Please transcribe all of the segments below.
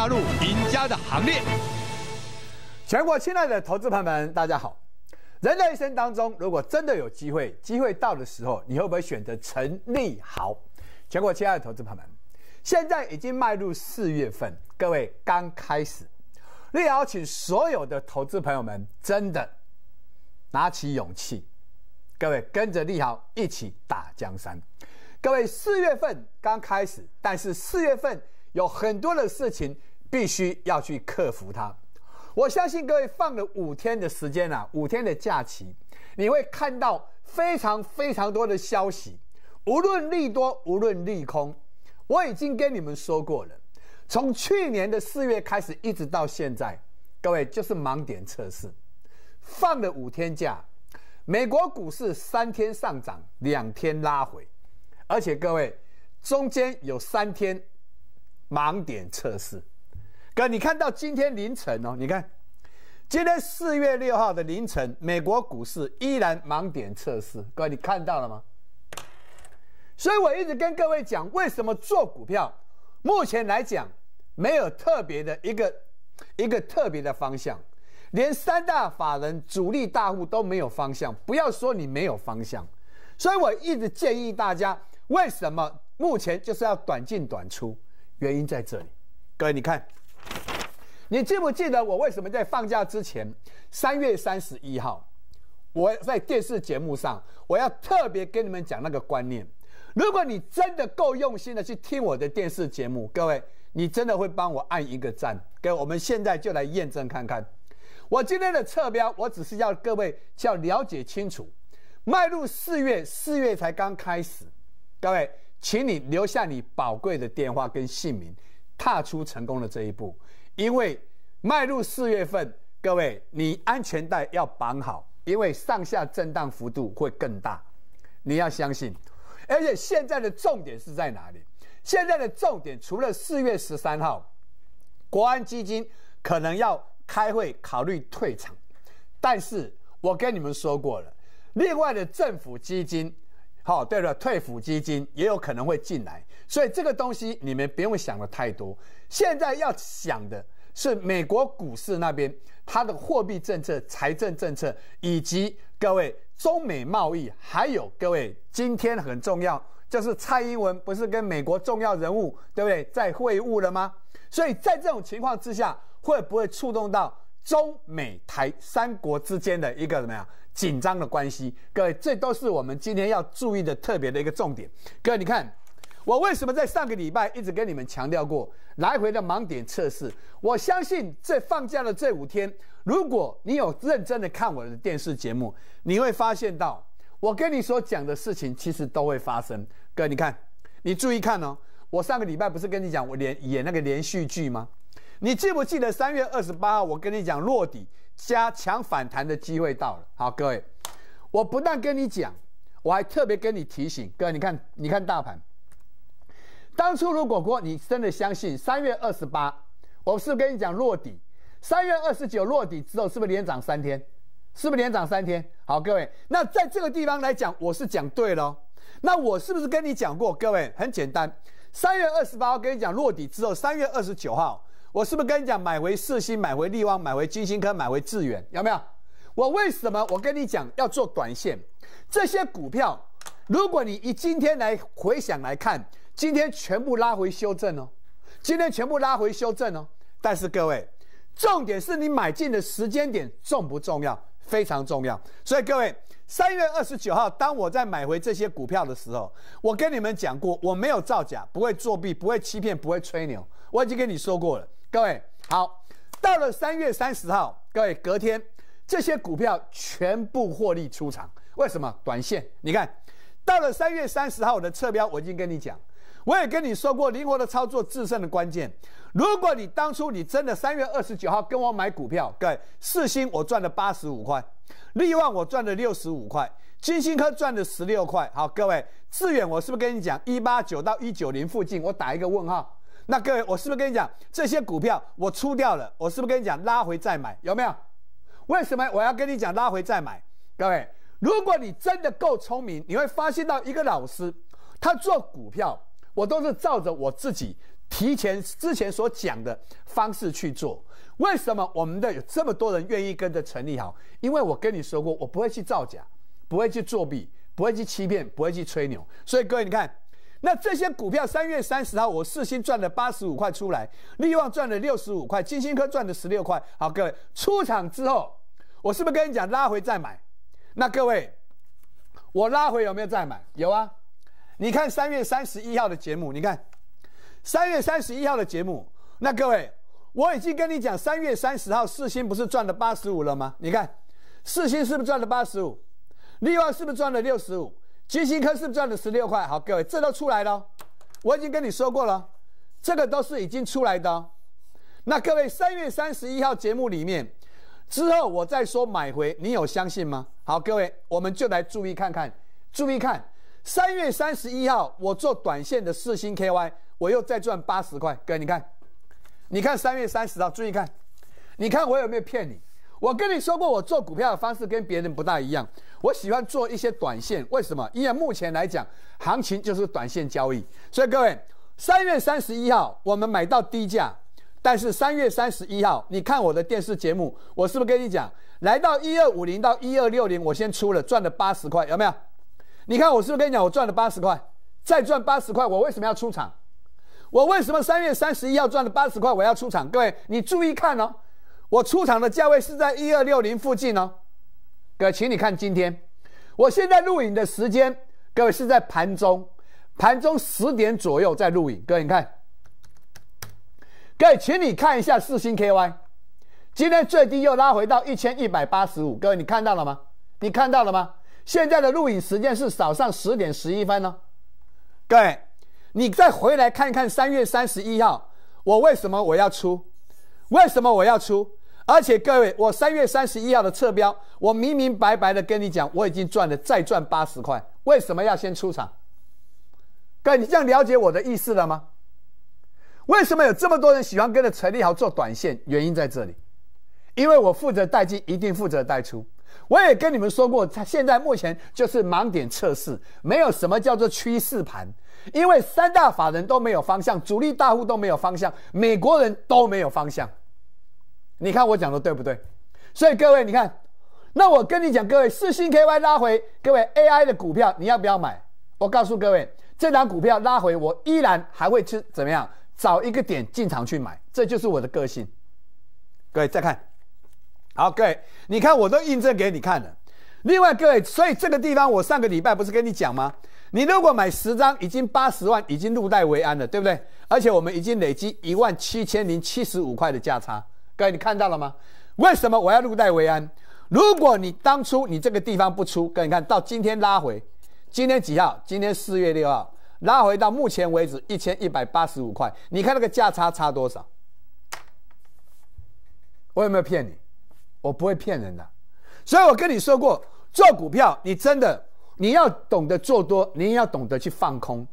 加入赢家的行列。全国亲爱的投资朋友们，大家好！人的一生当中，如果真的有机会，机会到的时候，你会不会选择成立豪？全国亲爱的投资朋友们，现在已经迈入四月份，各位刚开始。立豪，请所有的投资朋友们真的拿起勇气，各位跟着立豪一起打江山。各位四月份刚开始，但是四月份有很多的事情。必须要去克服它。我相信各位放了五天的时间啊，五天的假期，你会看到非常非常多的消息，无论利多无论利空。我已经跟你们说过了，从去年的四月开始一直到现在，各位就是盲点测试，放了五天假，美国股市三天上涨，两天拉回，而且各位中间有三天盲点测试。哥，你看到今天凌晨哦？你看，今天四月六号的凌晨，美国股市依然盲点测试。哥，你看到了吗？所以我一直跟各位讲，为什么做股票，目前来讲没有特别的一个一个特别的方向，连三大法人、主力大户都没有方向，不要说你没有方向。所以我一直建议大家，为什么目前就是要短进短出？原因在这里。各位，你看。你记不记得我为什么在放假之前，三月三十一号，我在电视节目上，我要特别跟你们讲那个观念。如果你真的够用心的去听我的电视节目，各位，你真的会帮我按一个赞。给我们现在就来验证看看。我今天的测标，我只是要各位要了解清楚。迈入四月，四月才刚开始，各位，请你留下你宝贵的电话跟姓名，踏出成功的这一步。因为迈入四月份，各位，你安全带要绑好，因为上下震荡幅度会更大，你要相信。而且现在的重点是在哪里？现在的重点除了四月十三号，国安基金可能要开会考虑退场，但是我跟你们说过了，另外的政府基金，好，对了，退辅基金也有可能会进来。所以这个东西你们不用想的太多，现在要想的是美国股市那边它的货币政策、财政政策，以及各位中美贸易，还有各位今天很重要，就是蔡英文不是跟美国重要人物对不对在会晤了吗？所以在这种情况之下，会不会触动到中美台三国之间的一个什么呀？紧张的关系？各位，这都是我们今天要注意的特别的一个重点。各位，你看。我为什么在上个礼拜一直跟你们强调过来回的盲点测试？我相信这放假的这五天，如果你有认真的看我的电视节目，你会发现到我跟你所讲的事情其实都会发生。哥，你看，你注意看哦。我上个礼拜不是跟你讲我连演那个连续剧吗？你记不记得三月二十八号我跟你讲落底加强反弹的机会到了？好，各位，我不但跟你讲，我还特别跟你提醒。哥，你看，你看大盘。当初如果果你真的相信三月二十八，我是跟你讲落底。三月二十九落底之后，是不是连涨三天？是不是连涨三天？好，各位，那在这个地方来讲，我是讲对喽。那我是不是跟你讲过？各位，很简单，三月二十八号跟你讲落底之后，三月二十九号，我是不是跟你讲买回四星、买回力旺，买回金星科，买回致远？有没有？我为什么我跟你讲要做短线？这些股票，如果你以今天来回想来看。今天全部拉回修正哦，今天全部拉回修正哦。但是各位，重点是你买进的时间点重不重要？非常重要。所以各位，三月二十九号当我在买回这些股票的时候，我跟你们讲过，我没有造假，不会作弊，不会欺骗，不会吹牛。我已经跟你说过了，各位。好，到了三月三十号，各位隔天这些股票全部获利出场。为什么？短线，你看到了三月三十号的侧标，我已经跟你讲。我也跟你说过，灵活的操作制胜的关键。如果你当初你真的三月二十九号跟我买股票，各位，四星我赚了八十五块，力旺我赚了六十五块，金星科赚了十六块。好，各位，致远我是不是跟你讲一八九到一九零附近，我打一个问号？那各位，我是不是跟你讲这些股票我出掉了？我是不是跟你讲拉回再买？有没有？为什么我要跟你讲拉回再买？各位，如果你真的够聪明，你会发现到一个老师，他做股票。我都是照着我自己提前之前所讲的方式去做。为什么我们的有这么多人愿意跟着成立好？因为我跟你说过，我不会去造假，不会去作弊，不会去欺骗，不会去吹牛。所以各位，你看，那这些股票三月三十号我四星赚了八十五块出来，力旺赚了六十五块，金星科赚了十六块。好，各位出场之后，我是不是跟你讲拉回再买？那各位，我拉回有没有再买？有啊。你看三月三十一号的节目，你看三月三十一号的节目，那各位，我已经跟你讲，三月三十号四星不是赚了八十五了吗？你看四星是不是赚了八十五？力万是不是赚了六十五？金星科是不是赚了十六块？好，各位，这都出来了，我已经跟你说过了，这个都是已经出来的。那各位，三月三十一号节目里面之后我再说买回，你有相信吗？好，各位，我们就来注意看看，注意看。三月三十一号，我做短线的四星 KY，我又再赚八十块，哥，你看，你看三月三十号，注意看，你看我有没有骗你？我跟你说过，我做股票的方式跟别人不大一样，我喜欢做一些短线，为什么？因为目前来讲，行情就是短线交易。所以各位，三月三十一号我们买到低价，但是三月三十一号，你看我的电视节目，我是不是跟你讲，来到一二五零到一二六零，我先出了，赚了八十块，有没有？你看，我是不是跟你讲，我赚了八十块，再赚八十块，我为什么要出场？我为什么三月三十一要赚了八十块，我要出场？各位，你注意看哦，我出场的价位是在一二六零附近哦。各位，请你看今天，我现在录影的时间，各位是在盘中，盘中十点左右在录影。各位，你看，各位，请你看一下四星 KY，今天最低又拉回到一千一百八十五，各位，你看到了吗？你看到了吗？现在的录影时间是早上十点十一分呢，各位，你再回来看看三月三十一号，我为什么我要出？为什么我要出？而且各位，我三月三十一号的测标，我明明白白的跟你讲，我已经赚了，再赚八十块，为什么要先出场？各位，你这样了解我的意思了吗？为什么有这么多人喜欢跟着陈立豪做短线？原因在这里，因为我负责带进，一定负责带出。我也跟你们说过，它现在目前就是盲点测试，没有什么叫做趋势盘，因为三大法人都没有方向，主力大户都没有方向，美国人都没有方向。你看我讲的对不对？所以各位，你看，那我跟你讲，各位，四星 KY 拉回，各位 AI 的股票你要不要买？我告诉各位，这张股票拉回，我依然还会去怎么样？找一个点进场去买，这就是我的个性。各位再看。好，各位，你看我都印证给你看了。另外，各位，所以这个地方我上个礼拜不是跟你讲吗？你如果买十张，已经八十万，已经入袋为安了，对不对？而且我们已经累积一万七千零七十五块的价差，各位你看到了吗？为什么我要入袋为安？如果你当初你这个地方不出，各位你看到今天拉回，今天几号？今天四月六号，拉回到目前为止一千一百八十五块，你看那个价差差多少？我有没有骗你？我不会骗人的，所以我跟你说过，做股票你真的你要懂得做多，你要懂得去放空，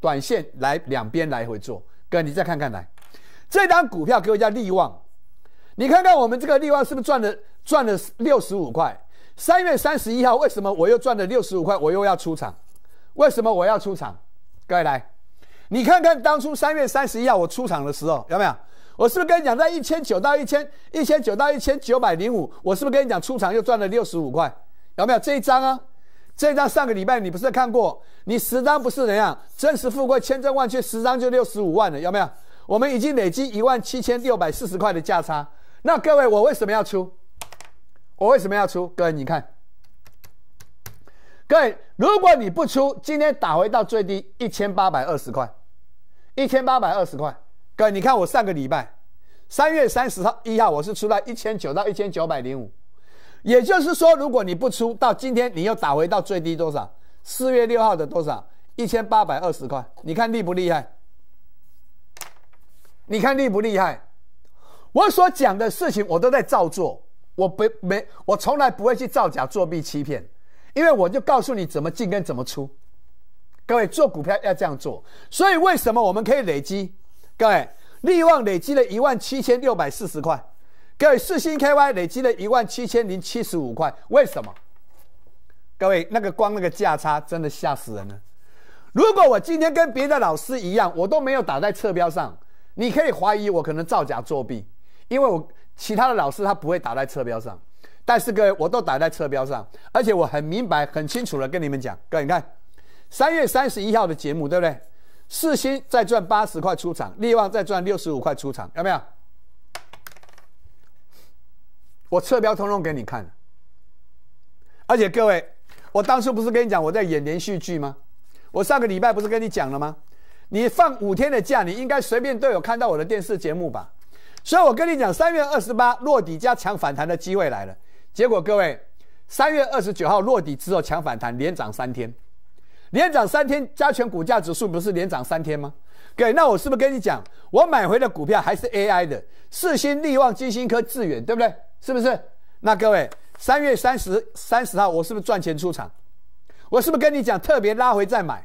短线来两边来回做。哥，你再看看来，这张股票给我叫利旺，你看看我们这个利旺是不是赚了赚了六十五块？三月三十一号为什么我又赚了六十五块？我又要出场，为什么我要出场？各位来，你看看当初三月三十一号我出场的时候有没有？我是不是跟你讲，在一千九到一千一千九到一千九百零五，我是不是跟你讲出厂又赚了六十五块？有没有这一张啊？这一张上个礼拜你不是看过？你十张不是人啊？真实富贵千真万确？十张就六十五万了，有没有？我们已经累积一万七千六百四十块的价差。那各位，我为什么要出？我为什么要出？各位你看，各位，如果你不出，今天打回到最低一千八百二十块，一千八百二十块。位，你看我上个礼拜，三月三十号一号，我是出到一千九到一千九百零五，也就是说，如果你不出，到今天你又打回到最低多少？四月六号的多少？一千八百二十块。你看厉不厉害？你看厉不厉害？我所讲的事情，我都在照做，我不没，我从来不会去造假、作弊、欺骗，因为我就告诉你怎么进跟怎么出。各位做股票要这样做，所以为什么我们可以累积？各位，力旺累积了一万七千六百四十块。各位，四星 KY 累积了一万七千零七十五块。为什么？各位，那个光那个价差真的吓死人了。如果我今天跟别的老师一样，我都没有打在侧标上，你可以怀疑我可能造假作弊，因为我其他的老师他不会打在侧标上。但是各位，我都打在侧标上，而且我很明白很清楚的跟你们讲。各位你看，三月三十一号的节目，对不对？四星再赚八十块出场，力旺再赚六十五块出场，有没有？我侧标通通给你看。而且各位，我当初不是跟你讲我在演连续剧吗？我上个礼拜不是跟你讲了吗？你放五天的假，你应该随便都有看到我的电视节目吧？所以我跟你讲，三月二十八落底加强反弹的机会来了。结果各位，三月二十九号落底之后强反弹，连涨三天。连涨三天加权股价指数不是连涨三天吗？对，那我是不是跟你讲，我买回的股票还是 AI 的，四星、力旺、金星科、智远，对不对？是不是？那各位，三月三十三十号，我是不是赚钱出场？我是不是跟你讲，特别拉回再买？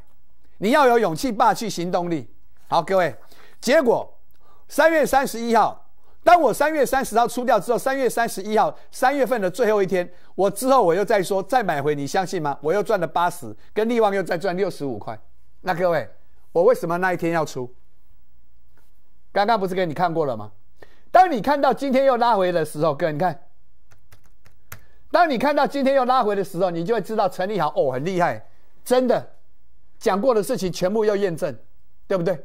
你要有勇气、霸气、行动力。好，各位，结果三月三十一号。当我三月三十号出掉之后，三月三十一号，三月份的最后一天，我之后我又再说再买回，你相信吗？我又赚了八十，跟利旺又再赚六十五块。那各位，我为什么那一天要出？刚刚不是给你看过了吗？当你看到今天又拉回的时候，哥，你看，当你看到今天又拉回的时候，你就会知道陈立豪哦，很厉害，真的。讲过的事情全部要验证，对不对？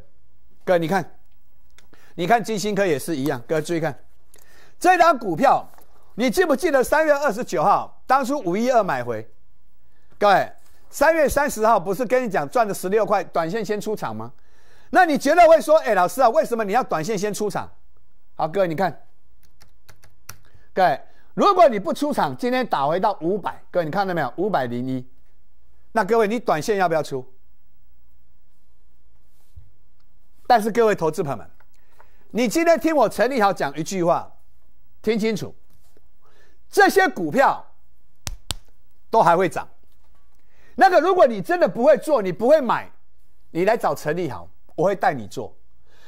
哥，你看。你看金星科也是一样，各位注意看，这张股票，你记不记得三月二十九号当初五一二买回？各位，三月三十号不是跟你讲赚了十六块，短线先出场吗？那你觉得会说，哎，老师啊，为什么你要短线先出场？好，各位你看，各位，如果你不出场，今天打回到五百，各位你看到没有？五百零一，那各位你短线要不要出？但是各位投资朋友们。你今天听我陈立豪讲一句话，听清楚，这些股票都还会涨。那个，如果你真的不会做，你不会买，你来找陈立豪，我会带你做。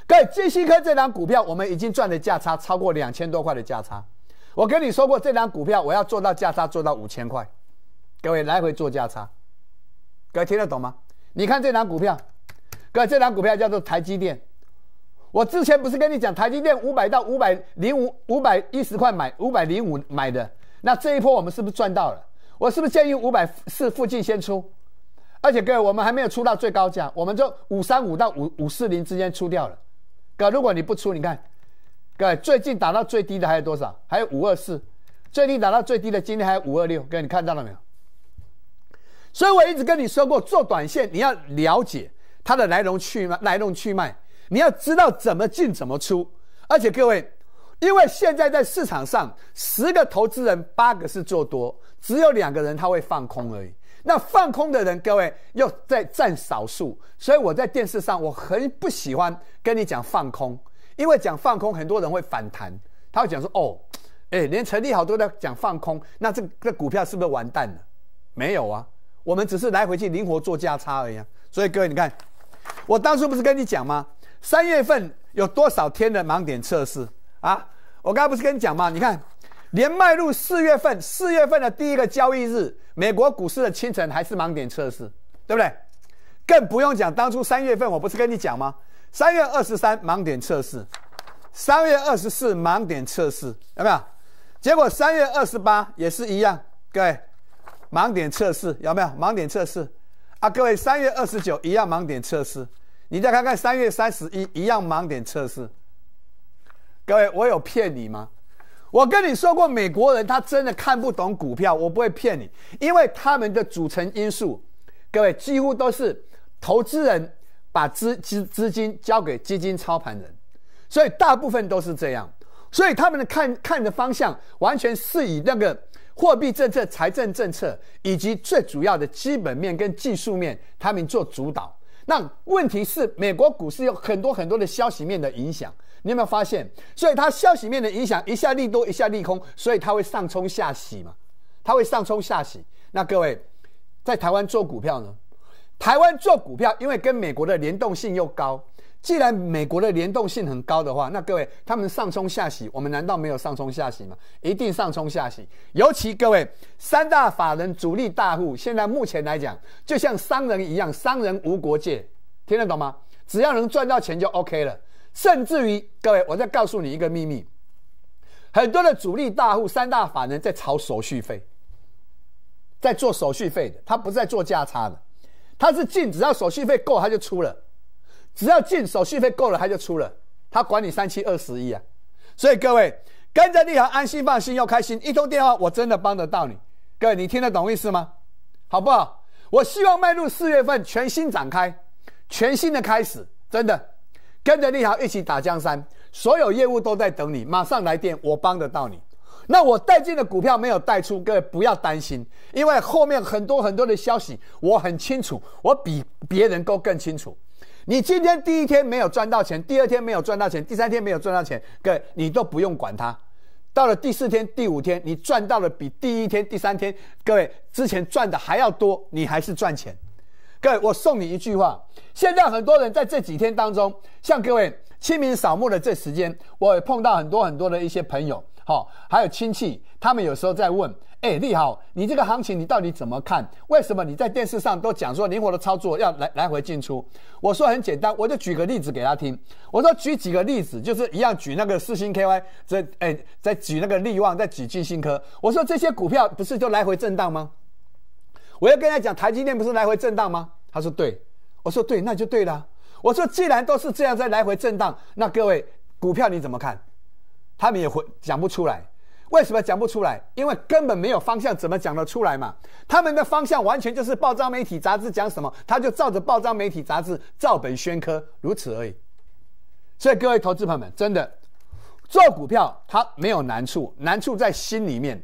各位，晶熙科这张股票我们已经赚的价差超过两千多块的价差。我跟你说过，这张股票我要做到价差做到五千块。各位来回做价差，各位听得懂吗？你看这张股票，各位，这张股票叫做台积电。我之前不是跟你讲，台积电五百到五百零五、五百一十块买，五百零五买的，那这一波我们是不是赚到了？我是不是建议五百四附近先出？而且各位，我们还没有出到最高价，我们就五三五到五五四零之间出掉了。哥，如果你不出，你看，位最近打到最低的还有多少？还有五二四，最近打到最低的今天还有五二六。哥，你看到了没有？所以我一直跟你说过，做短线你要了解它的来龙去脉，来龙去脉。你要知道怎么进怎么出，而且各位，因为现在在市场上十个投资人八个是做多，只有两个人他会放空而已。那放空的人，各位又在占少数，所以我在电视上我很不喜欢跟你讲放空，因为讲放空很多人会反弹，他会讲说哦，哎，连陈立好都在讲放空，那这个股票是不是完蛋了？没有啊，我们只是来回去灵活做价差而已。啊。所以各位，你看，我当初不是跟你讲吗？三月份有多少天的盲点测试啊？我刚才不是跟你讲吗？你看，连迈入四月份，四月份的第一个交易日，美国股市的清晨还是盲点测试，对不对？更不用讲，当初三月份我不是跟你讲吗？三月二十三盲点测试，三月二十四盲点测试，有没有？结果三月二十八也是一样，各位，盲点测试有没有？盲点测试啊，各位，三月二十九一样盲点测试。你再看看三月三十一一样盲点测试，各位，我有骗你吗？我跟你说过，美国人他真的看不懂股票，我不会骗你，因为他们的组成因素，各位几乎都是投资人把资资资金交给基金操盘人，所以大部分都是这样，所以他们的看看的方向完全是以那个货币政策、财政政策以及最主要的基本面跟技术面，他们做主导。那问题是，美国股市有很多很多的消息面的影响，你有没有发现？所以它消息面的影响一下利多，一下利空，所以它会上冲下洗嘛，它会上冲下洗。那各位在台湾做股票呢？台湾做股票，因为跟美国的联动性又高。既然美国的联动性很高的话，那各位他们上冲下洗，我们难道没有上冲下洗吗？一定上冲下洗。尤其各位三大法人主力大户，现在目前来讲，就像商人一样，商人无国界，听得懂吗？只要能赚到钱就 OK 了。甚至于各位，我再告诉你一个秘密，很多的主力大户、三大法人在炒手续费，在做手续费的，他不在做价差的，他是进，只要手续费够，他就出了。只要进手续费够了，他就出了，他管你三七二十一啊！所以各位跟着立豪，安心放心又开心，一通电话我真的帮得到你。各位，你听得懂意思吗？好不好？我希望迈入四月份全新展开，全新的开始，真的，跟着立豪一起打江山，所有业务都在等你，马上来电，我帮得到你。那我带进的股票没有带出，各位不要担心，因为后面很多很多的消息我很清楚，我比别人都更清楚。你今天第一天没有赚到钱，第二天没有赚到钱，第三天没有赚到钱，各位你都不用管它。到了第四天、第五天，你赚到了比第一天、第三天，各位之前赚的还要多，你还是赚钱。各位，我送你一句话：现在很多人在这几天当中，像各位清明扫墓的这时间，我也碰到很多很多的一些朋友，好，还有亲戚。他们有时候在问：“哎，你好，你这个行情你到底怎么看？为什么你在电视上都讲说灵活的操作要来来回进出？”我说很简单，我就举个例子给他听。我说举几个例子，就是一样举那个四星 KY，在，哎再举那个力旺，再举进星科。我说这些股票不是就来回震荡吗？我要跟他讲台积电不是来回震荡吗？他说对，我说对，那就对了。我说既然都是这样在来回震荡，那各位股票你怎么看？他们也会讲不出来。为什么讲不出来？因为根本没有方向，怎么讲得出来嘛？他们的方向完全就是报章媒体杂志讲什么，他就照着报章媒体杂志照本宣科，如此而已。所以各位投资朋友们，真的做股票他没有难处，难处在心里面，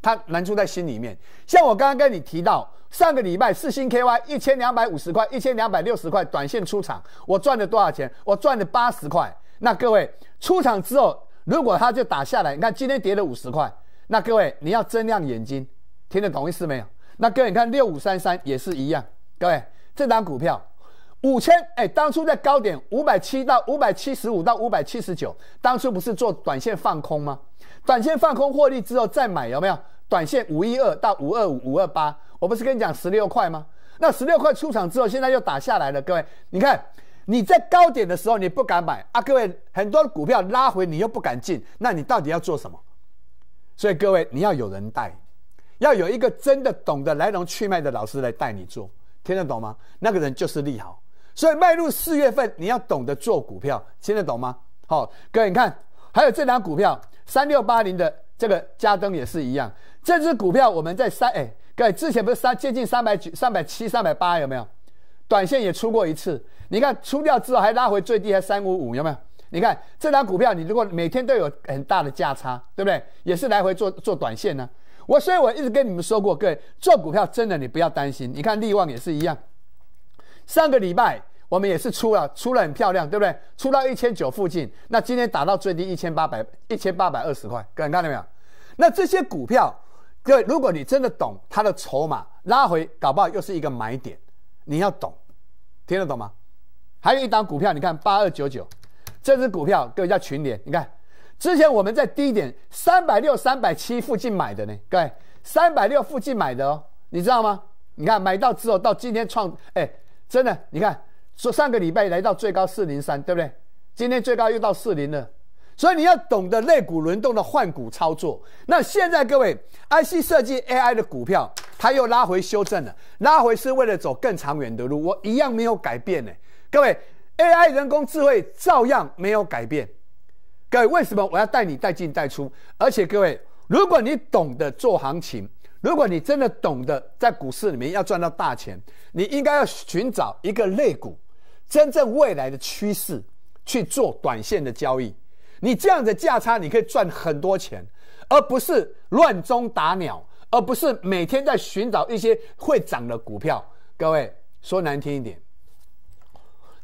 他难处在心里面。像我刚刚跟你提到，上个礼拜四星 KY 一千两百五十块，一千两百六十块，短线出场，我赚了多少钱？我赚了八十块。那各位出场之后。如果它就打下来，你看今天跌了五十块，那各位你要睁亮眼睛，听得懂意思没有？那各位，你看六五三三也是一样，各位，这张股票五千，哎，当初在高点五百七到五百七十五到五百七十九，当初不是做短线放空吗？短线放空获利之后再买有没有？短线五一二到五二五五二八，我不是跟你讲十六块吗？那十六块出场之后，现在又打下来了，各位，你看。你在高点的时候你不敢买啊？各位，很多股票拉回你又不敢进，那你到底要做什么？所以各位，你要有人带，要有一个真的懂得来龙去脉的老师来带你做，听得懂吗？那个人就是利好。所以迈入四月份，你要懂得做股票，听得懂吗？好，各位，你看还有这两股票三六八零的这个加登也是一样，这支股票我们在三哎，各位之前不是三接近三百九、三百七、三百八有没有？短线也出过一次。你看出掉之后还拉回最低，还三五五有没有？你看这张股票，你如果每天都有很大的价差，对不对？也是来回做做短线呢。我所以我一直跟你们说过，各位做股票真的你不要担心。你看利旺也是一样，上个礼拜我们也是出了，出了很漂亮，对不对？出到一千九附近，那今天打到最低一千八百一千八百二十块，各位看到没有？那这些股票，各位如果你真的懂它的筹码拉回，搞不好又是一个买点，你要懂，听得懂吗？还有一档股票，你看八二九九这只股票，各位叫群联。你看之前我们在低点三百六、三百七附近买的呢，各位三百六附近买的哦，你知道吗？你看买到之后到今天创，哎，真的，你看说上个礼拜来到最高四零三，对不对？今天最高又到四零了，所以你要懂得类股轮动的换股操作。那现在各位 IC 设计 AI 的股票，它又拉回修正了，拉回是为了走更长远的路，我一样没有改变呢。各位，AI 人工智慧照样没有改变。各位，为什么我要带你带进带出？而且，各位，如果你懂得做行情，如果你真的懂得在股市里面要赚到大钱，你应该要寻找一个类股，真正未来的趋势去做短线的交易。你这样的价差，你可以赚很多钱，而不是乱中打鸟，而不是每天在寻找一些会涨的股票。各位，说难听一点。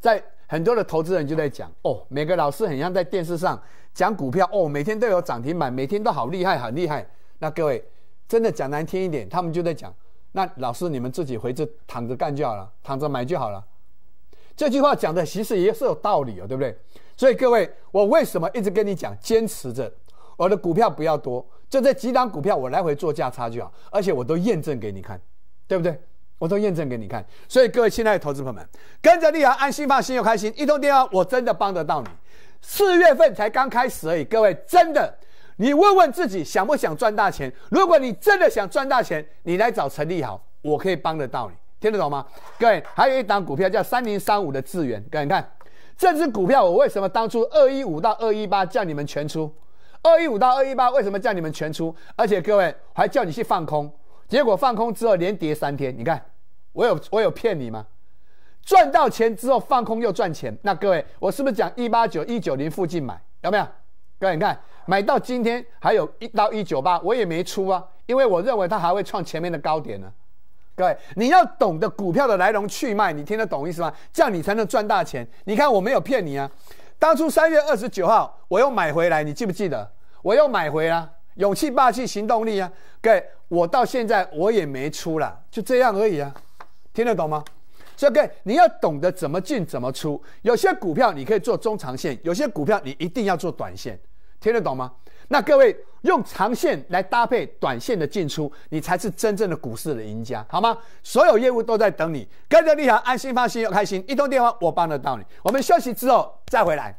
在很多的投资人就在讲哦，每个老师很像在电视上讲股票哦，每天都有涨停板，每天都好厉害，很厉害。那各位真的讲难听一点，他们就在讲，那老师你们自己回去躺着干就好了，躺着买就好了。这句话讲的其实也是有道理哦，对不对？所以各位，我为什么一直跟你讲坚持着，我的股票不要多，就这几档股票我来回做价差就好，而且我都验证给你看，对不对？我都验证给你看，所以各位亲爱的投资朋友们，跟着丽好，安心、放心又开心。一通电话，我真的帮得到你。四月份才刚开始而已，各位真的，你问问自己想不想赚大钱？如果你真的想赚大钱，你来找陈立好，我可以帮得到你，听得懂吗？各位，还有一档股票叫三零三五的智源，各位看这只股票，我为什么当初二一五到二一八叫你们全出？二一五到二一八为什么叫你们全出？而且各位还叫你去放空。结果放空之后连跌三天，你看我有我有骗你吗？赚到钱之后放空又赚钱，那各位我是不是讲一八九一九零附近买？有没有？各位你看买到今天还有一到一九八，我也没出啊，因为我认为它还会创前面的高点呢。各位你要懂得股票的来龙去脉，你听得懂意思吗？这样你才能赚大钱。你看我没有骗你啊，当初三月二十九号我又买回来，你记不记得？我又买回了。勇气、霸气、行动力啊！给我到现在我也没出了，就这样而已啊！听得懂吗？所以各位你要懂得怎么进怎么出，有些股票你可以做中长线，有些股票你一定要做短线，听得懂吗？那各位用长线来搭配短线的进出，你才是真正的股市的赢家，好吗？所有业务都在等你，跟着立行安心放心又开心，一通电话我帮得到你。我们休息之后再回来。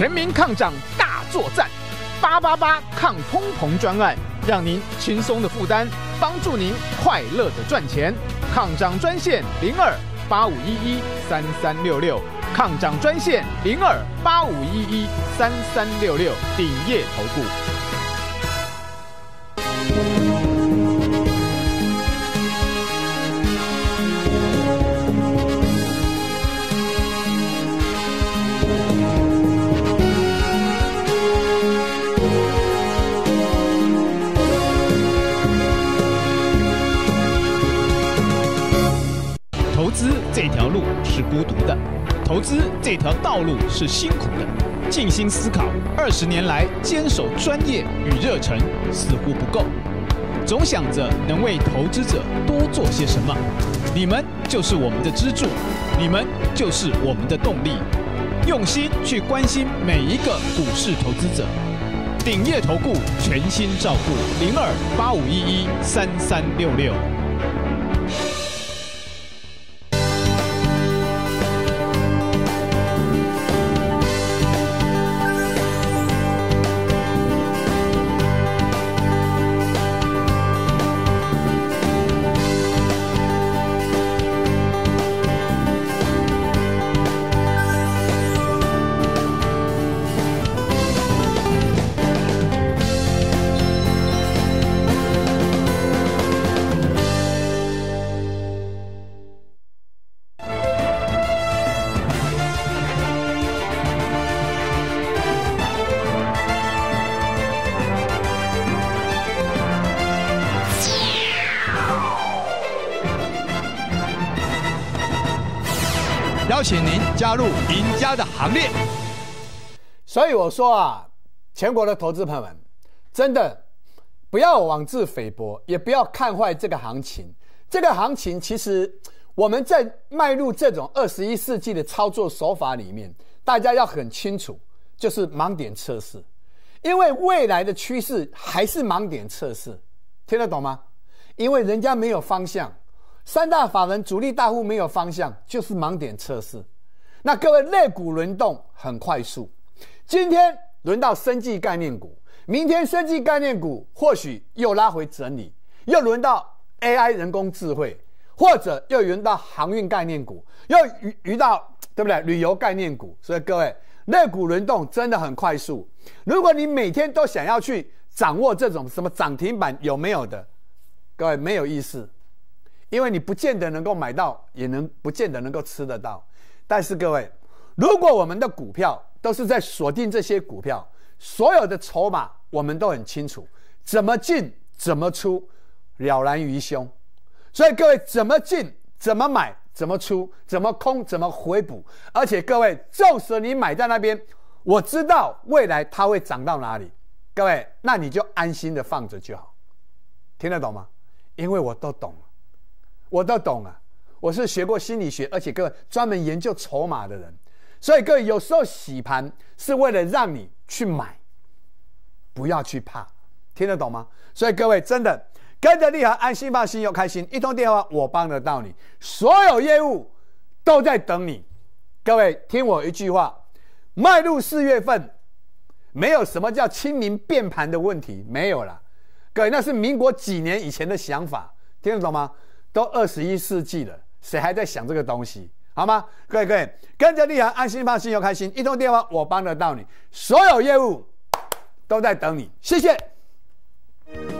全民抗涨大作战，八八八抗通膨专案，让您轻松的负担，帮助您快乐的赚钱。抗涨专线零二八五一一三三六六，抗涨专线零二八五一一三三六六，鼎业投顾。孤独的，投资这条道路是辛苦的，静心思考二十年来坚守专业与热忱似乎不够，总想着能为投资者多做些什么。你们就是我们的支柱，你们就是我们的动力，用心去关心每一个股市投资者。顶业投顾，全心照顾，零二八五一一三三六六。邀请您加入赢家的行列。所以我说啊，全国的投资朋友们，真的不要妄自菲薄，也不要看坏这个行情。这个行情其实我们在迈入这种二十一世纪的操作手法里面，大家要很清楚，就是盲点测试。因为未来的趋势还是盲点测试，听得懂吗？因为人家没有方向。三大法人主力大户没有方向，就是盲点测试。那各位热股轮动很快速，今天轮到生技概念股，明天生技概念股或许又拉回整理，又轮到 AI 人工智慧，或者又轮到航运概念股，又遇遇到对不对？旅游概念股。所以各位热股轮动真的很快速。如果你每天都想要去掌握这种什么涨停板有没有的，各位没有意思。因为你不见得能够买到，也能不见得能够吃得到。但是各位，如果我们的股票都是在锁定这些股票，所有的筹码我们都很清楚，怎么进怎么出了然于胸。所以各位，怎么进怎么买，怎么出怎么空怎么回补。而且各位，纵使你买在那边，我知道未来它会涨到哪里。各位，那你就安心的放着就好，听得懂吗？因为我都懂。我都懂啊，我是学过心理学，而且各位专门研究筹码的人，所以各位有时候洗盘是为了让你去买，不要去怕，听得懂吗？所以各位真的跟着利恒安心放心又开心，一通电话我帮得到你，所有业务都在等你。各位听我一句话，迈入四月份，没有什么叫清明变盘的问题，没有了，各位那是民国几年以前的想法，听得懂吗？都二十一世纪了，谁还在想这个东西？好吗？各位各位，跟着立航安心放心又开心，一通电话我帮得到你，所有业务都在等你，谢谢。